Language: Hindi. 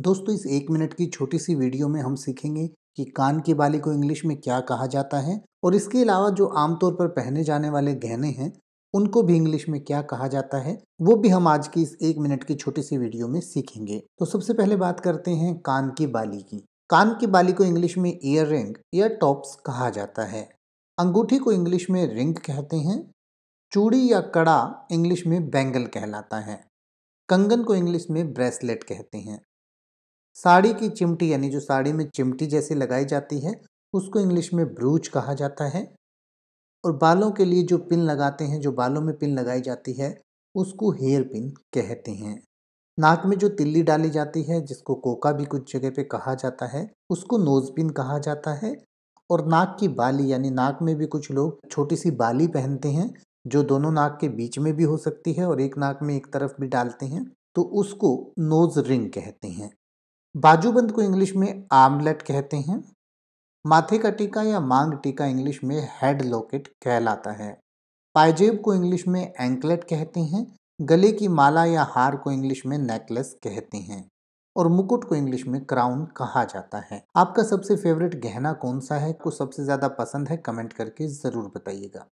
दोस्तों इस एक मिनट की छोटी सी वीडियो में हम सीखेंगे कि कान की बाली को इंग्लिश में क्या कहा जाता है और इसके अलावा जो आमतौर पर पहने जाने वाले गहने हैं उनको भी इंग्लिश में क्या कहा जाता है वो भी हम आज की इस एक मिनट की छोटी सी वीडियो में सीखेंगे तो सबसे पहले बात करते हैं कान की बाली की कान की बाली को इंग्लिश में ईयर रिंग या टॉप्स कहा जाता है अंगूठी को इंग्लिश में रिंग कहते हैं चूड़ी या कड़ा इंग्लिश में बैंगल कहलाता है कंगन को इंग्लिश में ब्रेसलेट कहते हैं साड़ी की चिमटी यानी जो साड़ी में चिमटी जैसी लगाई जाती है उसको इंग्लिश में ब्रूच कहा जाता है और बालों के लिए जो पिन लगाते हैं जो बालों में पिन लगाई जाती है उसको हेयर पिन कहते हैं नाक में जो तिल्ली डाली जाती है जिसको कोका भी कुछ जगह पे कहा जाता है उसको नोज पिन कहा जाता है और नाक की बाली यानी नाक में भी कुछ लोग छोटी सी बाली पहनते हैं जो दोनों नाक के बीच में भी हो सकती है और एक नाक में एक तरफ भी डालते हैं तो उसको नोज रिंग कहते हैं बाजूबंद को इंग्लिश में आमलेट कहते हैं माथे का टीका या मांग टीका इंग्लिश में हेड लॉकेट कहलाता है पायजेब को इंग्लिश में एंकलेट कहते हैं गले की माला या हार को इंग्लिश में नेकलेस कहते हैं और मुकुट को इंग्लिश में क्राउन कहा जाता है आपका सबसे फेवरेट गहना कौन सा है को सबसे ज़्यादा पसंद है कमेंट करके ज़रूर बताइएगा